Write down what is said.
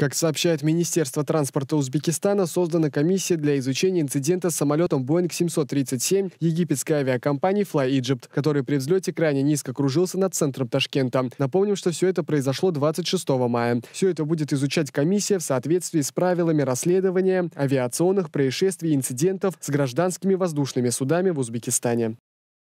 Как сообщает Министерство транспорта Узбекистана, создана комиссия для изучения инцидента с самолетом Boeing 737 египетской авиакомпании Fly Egypt, который при взлете крайне низко кружился над центром Ташкента. Напомним, что все это произошло 26 мая. Все это будет изучать комиссия в соответствии с правилами расследования авиационных происшествий и инцидентов с гражданскими воздушными судами в Узбекистане.